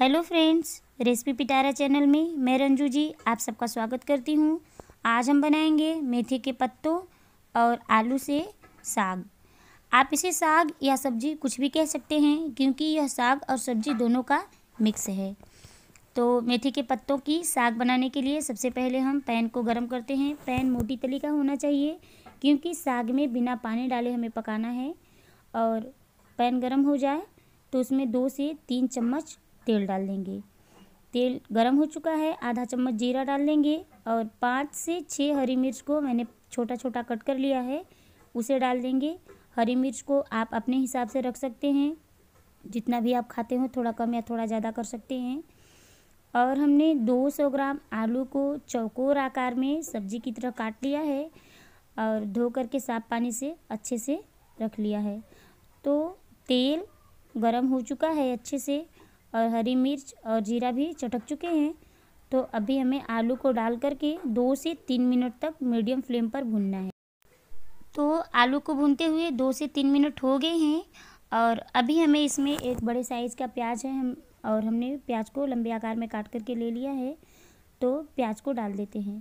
hello friends recipe Pitara channel में मैं रंजू जी आप सबका स्वागत करती हूँ आज हम बनाएंगे मेथी के पत्तों और आलू से साग आप इसे साग या सब्जी कुछ भी कह सकते हैं क्योंकि यह साग और सब्जी दोनों का मिक्स है तो मेथी के पत्तों की साग बनाने के लिए सबसे पहले हम पैन को गर्म करते हैं पैन मोटी तली का होना चाहिए क्योंकि साग में बिना पानी डाले हमें पकाना है और पैन गर्म हो जाए तो उसमें दो से तीन चम्मच तेल डाल देंगे तेल गरम हो चुका है आधा चम्मच जीरा डाल देंगे और पाँच से छः हरी मिर्च को मैंने छोटा छोटा कट कर लिया है उसे डाल देंगे हरी मिर्च को आप अपने हिसाब से रख सकते हैं जितना भी आप खाते हो थोड़ा कम या थोड़ा ज़्यादा कर सकते हैं और हमने 200 ग्राम आलू को चौकोर आकार में सब्जी की तरह काट लिया है और धो करके साफ पानी से अच्छे से रख लिया है तो तेल गरम हो चुका है अच्छे से और हरी मिर्च और जीरा भी चटक चुके हैं तो अभी हमें आलू को डाल करके दो से तीन मिनट तक मीडियम फ्लेम पर भूनना है तो आलू को भूनते हुए दो से तीन मिनट हो गए हैं और अभी हमें इसमें एक बड़े साइज़ का प्याज है हम और हमने प्याज को लंबे आकार में काट करके ले लिया है तो प्याज को डाल देते हैं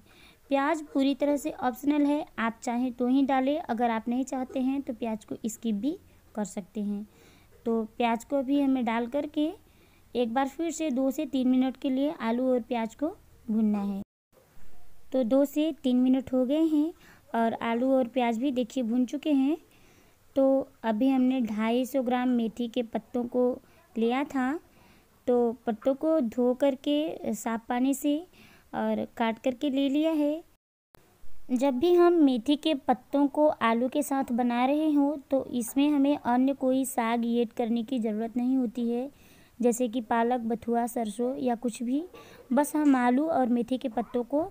प्याज पूरी तरह से ऑप्शनल है आप चाहें तो ही डालें अगर आप नहीं चाहते हैं तो प्याज को स्किप भी कर सकते हैं तो प्याज को भी हमें डाल करके एक बार फिर से दो से तीन मिनट के लिए आलू और प्याज को भुनना है तो दो से तीन मिनट हो गए हैं और आलू और प्याज भी देखिए भुन चुके हैं तो अभी हमने ढाई सौ ग्राम मेथी के पत्तों को लिया था तो पत्तों को धो करके साफ पानी से और काट करके ले लिया है जब भी हम मेथी के पत्तों को आलू के साथ बना रहे हों तो इसमें हमें अन्य कोई साग ऐड करने की ज़रूरत नहीं होती है जैसे कि पालक बथुआ सरसों या कुछ भी बस हम आलू और मेथी के पत्तों को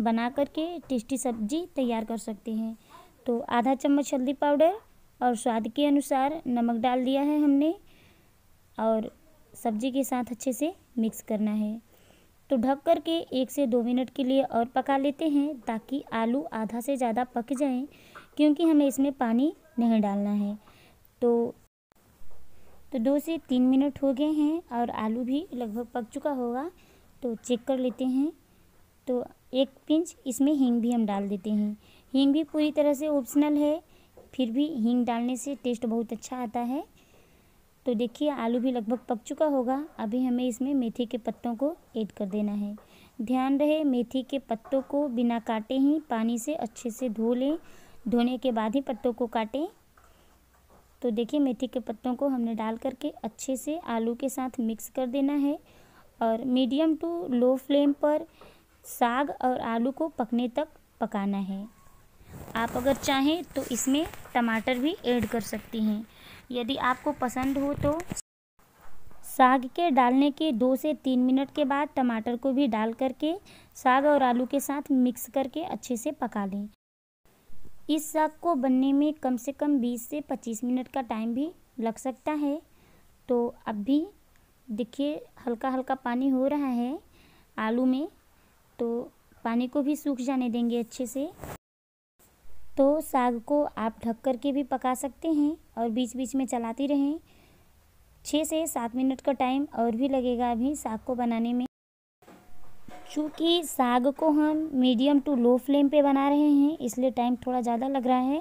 बना करके टेस्टी सब्जी तैयार कर सकते हैं तो आधा चम्मच हल्दी पाउडर और स्वाद के अनुसार नमक डाल दिया है हमने और सब्जी के साथ अच्छे से मिक्स करना है तो ढक कर के एक से दो मिनट के लिए और पका लेते हैं ताकि आलू आधा से ज़्यादा पक जाएं क्योंकि हमें इसमें पानी नहीं डालना है तो तो दो से तीन मिनट हो गए हैं और आलू भी लगभग पक चुका होगा तो चेक कर लेते हैं तो एक पिंच इसमें हींग भी हम डाल देते हैं हींग भी पूरी तरह से ऑप्शनल है फिर भी हींग डालने से टेस्ट बहुत अच्छा आता है तो देखिए आलू भी लगभग पक चुका होगा अभी हमें इसमें मेथी के पत्तों को ऐड कर देना है ध्यान रहे मेथी के पत्तों को बिना काटे ही पानी से अच्छे से धो लें धोने के बाद ही पत्तों को काटें तो देखिए मेथी के पत्तों को हमने डाल करके अच्छे से आलू के साथ मिक्स कर देना है और मीडियम टू लो फ्लेम पर साग और आलू को पकने तक पकाना है आप अगर चाहें तो इसमें टमाटर भी ऐड कर सकती हैं यदि आपको पसंद हो तो साग के डालने के दो से तीन मिनट के बाद टमाटर को भी डाल करके साग और आलू के साथ मिक्स करके अच्छे से पका लें इस साग को बनने में कम से कम 20 से 25 मिनट का टाइम भी लग सकता है तो अब भी देखिए हल्का हल्का पानी हो रहा है आलू में तो पानी को भी सूख जाने देंगे अच्छे से तो साग को आप ढक कर के भी पका सकते हैं और बीच बीच में चलाती रहें छः से सात मिनट का टाइम और भी लगेगा अभी साग को बनाने में चूँकि साग को हम मीडियम टू लो फ्लेम पे बना रहे हैं इसलिए टाइम थोड़ा ज़्यादा लग रहा है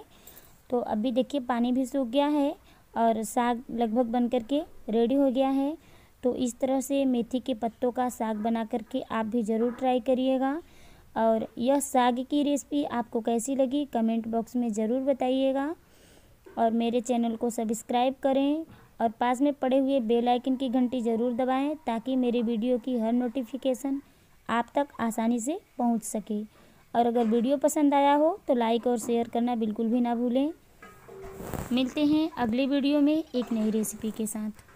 तो अभी देखिए पानी भी सूख गया है और साग लगभग बन कर के रेडी हो गया है तो इस तरह से मेथी के पत्तों का साग बना करके आप भी ज़रूर ट्राई करिएगा और यह साग की रेसिपी आपको कैसी लगी कमेंट बॉक्स में ज़रूर बताइएगा और मेरे चैनल को सब्सक्राइब करें और पास में पड़े हुए बेल आइकन की घंटी ज़रूर दबाएं ताकि मेरे वीडियो की हर नोटिफिकेशन आप तक आसानी से पहुंच सके और अगर वीडियो पसंद आया हो तो लाइक और शेयर करना बिल्कुल भी ना भूलें मिलते हैं अगले वीडियो में एक नई रेसिपी के साथ